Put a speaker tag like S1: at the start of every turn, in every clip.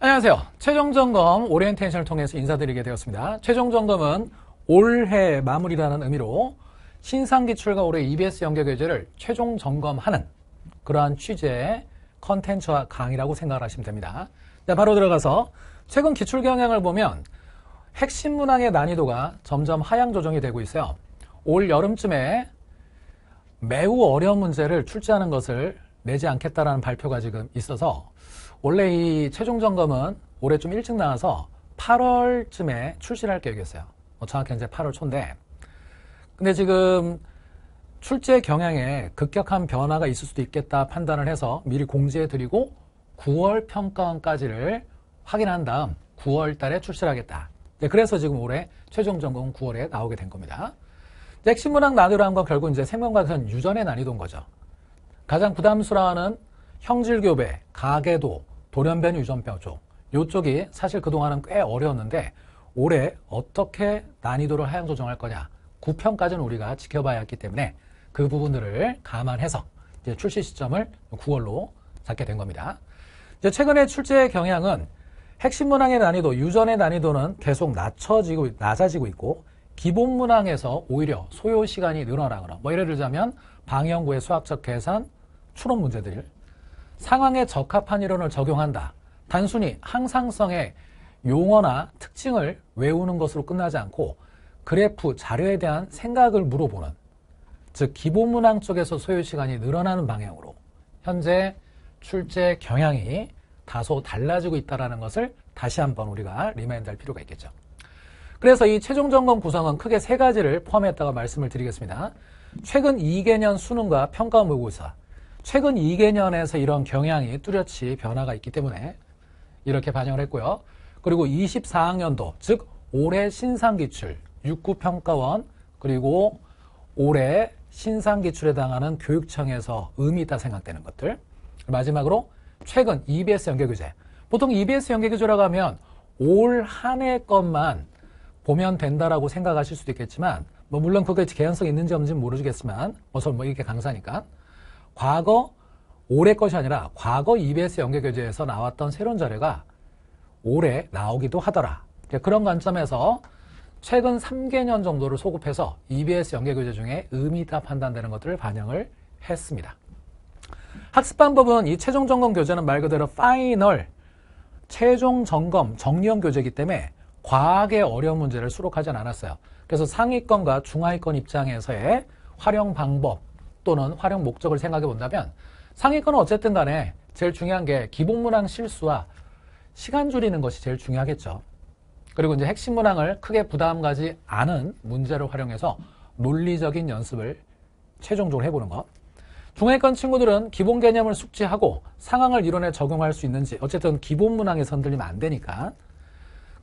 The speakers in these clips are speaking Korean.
S1: 안녕하세요. 최종점검 오리엔테이션을 통해서 인사드리게 되었습니다. 최종점검은 올해 마무리라는 의미로 신상기 출과 올해 EBS 연계 교재를 최종 점검하는 그러한 취재의 컨텐츠와 강의라고 생각 하시면 됩니다. 네, 바로 들어가서 최근 기출 경향을 보면 핵심 문항의 난이도가 점점 하향 조정이 되고 있어요. 올 여름쯤에 매우 어려운 문제를 출제하는 것을 내지 않겠다라는 발표가 지금 있어서 원래 이 최종 점검은 올해 좀 일찍 나와서 8월쯤에 출시를 할 계획이었어요. 뭐 정확히 이제 8월 초인데. 근데 지금 출제 경향에 급격한 변화가 있을 수도 있겠다 판단을 해서 미리 공지해 드리고 9월 평가원까지를 확인한 다음 9월 달에 출시를 하겠다. 네, 그래서 지금 올해 최종 점검은 9월에 나오게 된 겁니다. 핵심 문항 나누라는 건 결국 이제 생명과선 학 유전의 난이도인 거죠. 가장 부담스러워하는 형질교배, 가계도, 돌연변 유전병쪽 이쪽이 사실 그동안은 꽤 어려웠는데 올해 어떻게 난이도를 하향 조정할 거냐 9편까지는 우리가 지켜봐야 했기 때문에 그 부분들을 감안해서 이제 출시 시점을 9월로 잡게 된 겁니다. 이제 최근의 출제 경향은 핵심 문항의 난이도, 유전의 난이도는 계속 낮춰지고 낮아지고 있고 기본 문항에서 오히려 소요 시간이 늘어나거나 뭐 예를 들자면 방영구의 수학적 계산, 추론 문제들 상황에 적합한 이론을 적용한다. 단순히 항상성의 용어나 특징을 외우는 것으로 끝나지 않고 그래프 자료에 대한 생각을 물어보는 즉 기본문항 쪽에서 소요시간이 늘어나는 방향으로 현재 출제 경향이 다소 달라지고 있다는 것을 다시 한번 우리가 리마인드 할 필요가 있겠죠. 그래서 이 최종 점검 구성은 크게 세 가지를 포함했다고 말씀을 드리겠습니다. 최근 2개년 수능과 평가 모의고사 최근 2개년에서 이런 경향이 뚜렷이 변화가 있기 때문에 이렇게 반영을 했고요. 그리고 24학년도 즉 올해 신상기출 육구평가원 그리고 올해 신상기출에 해당하는 교육청에서 의미 있다 생각되는 것들 마지막으로 최근 EBS 연계교재 보통 EBS 연계교재라고 하면 올 한 해 것만 보면 된다라고 생각하실 수도 있겠지만 뭐 물론 그게 개연성이 있는지 없는지 모르겠지만 어서 뭐 이게 강사니까 과거 올해 것이 아니라 과거 EBS 연계교재에서 나왔던 새로운 자료가 올해 나오기도 하더라. 그런 관점에서 최근 3개년 정도를 소급해서 EBS 연계교재 중에 의미다 판단되는 것들을 반영을 했습니다. 학습방법은 이 최종 점검 교재는 말 그대로 파이널 최종 점검 정리형 교재이기 때문에 과학의 어려운 문제를 수록하지 않았어요. 그래서 상위권과 중하위권 입장에서의 활용 방법 또는 활용 목적을 생각해 본다면 상위권은 어쨌든 간에 제일 중요한 게 기본 문항 실수와 시간 줄이는 것이 제일 중요하겠죠. 그리고 이제 핵심 문항을 크게 부담 가지 않은 문제를 활용해서 논리적인 연습을 최종적으로 해보는 것. 중하위권 친구들은 기본 개념을 숙지하고 상황을 이론에 적용할 수 있는지 어쨌든 기본 문항에 선들리면 안 되니까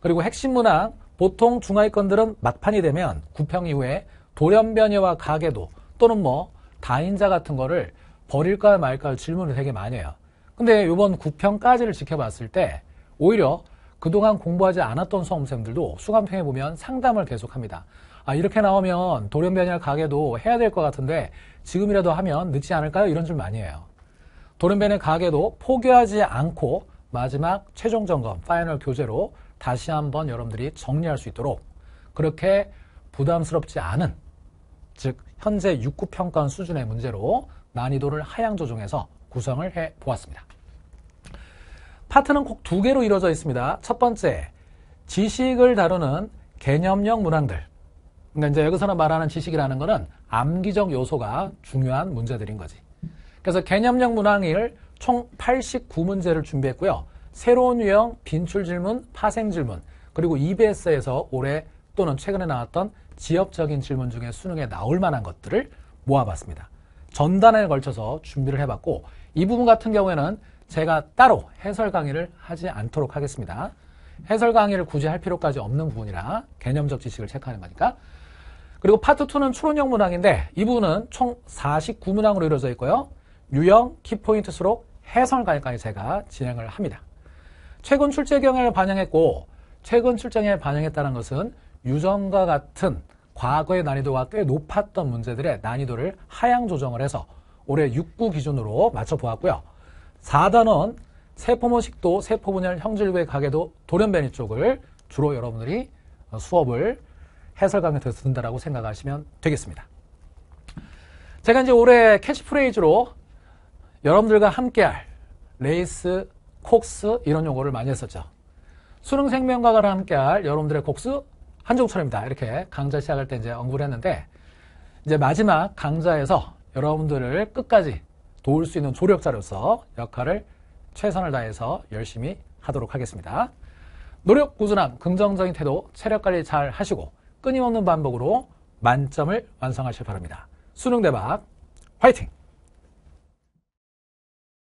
S1: 그리고 핵심 문항 보통 중하위권들은 막판이 되면 구평 이후에 돌연변이와 가계도 또는 뭐 다인자 같은 거를 버릴까 말까 질문을 되게 많이 해요. 근데 이번 9평까지를 지켜봤을 때 오히려 그동안 공부하지 않았던 수험생들도 수강평에 보면 상담을 계속합니다. 아, 이렇게 나오면 돌연변이할 가게도 해야 될 것 같은데 지금이라도 하면 늦지 않을까요? 이런 줄 많이 해요. 돌연변이 가게도 포기하지 않고 마지막 최종 점검, 파이널 교재로 다시 한번 여러분들이 정리할 수 있도록 그렇게 부담스럽지 않은 즉 현재 6급 평가원 수준의 문제로 난이도를 하향 조정해서 구성을 해 보았습니다. 파트는 꼭 두 개로 이루어져 있습니다. 첫 번째, 지식을 다루는 개념형 문항들. 그러니까 이제 여기서는 말하는 지식이라는 것은 암기적 요소가 중요한 문제들인 거지. 그래서 개념형 문항을 총 89문제를 준비했고요. 새로운 유형, 빈출 질문, 파생 질문, 그리고 EBS에서 올해 또는 최근에 나왔던 지역적인 질문 중에 수능에 나올 만한 것들을 모아봤습니다. 전단에 걸쳐서 준비를 해봤고 이 부분 같은 경우에는 제가 따로 해설 강의를 하지 않도록 하겠습니다. 해설 강의를 굳이 할 필요까지 없는 부분이라 개념적 지식을 체크하는 거니까 그리고 파트 2는 추론형 문항인데 이 부분은 총 49문항으로 이루어져 있고요. 유형, 키포인트 수록, 해설 강의까지 제가 진행을 합니다. 최근 출제 경향을 반영했고 최근 출제 경향을 반영했다는 것은 유전과 같은 과거의 난이도가 꽤 높았던 문제들의 난이도를 하향 조정을 해서 올해 6구 기준으로 맞춰보았고요. 4단원 세포모식도, 세포분열, 형질구의 가계도, 돌연변이 쪽을 주로 여러분들이 수업을 해설 강의 통해서 듣는다고 생각하시면 되겠습니다. 제가 이제 올해 캐치프레이즈로 여러분들과 함께할 레이스, 콕스 이런 용어를 많이 했었죠. 수능 생명과학을 함께할 여러분들의 콕스 한종철입니다. 이렇게 강좌 시작할 때 이제 언급을 했는데 이제 마지막 강좌에서 여러분들을 끝까지 도울 수 있는 조력자로서 역할을 최선을 다해서 열심히 하도록 하겠습니다. 노력, 꾸준함, 긍정적인 태도, 체력관리 잘 하시고 끊임없는 반복으로 만점을 완성하실 바랍니다. 수능 대박 화이팅!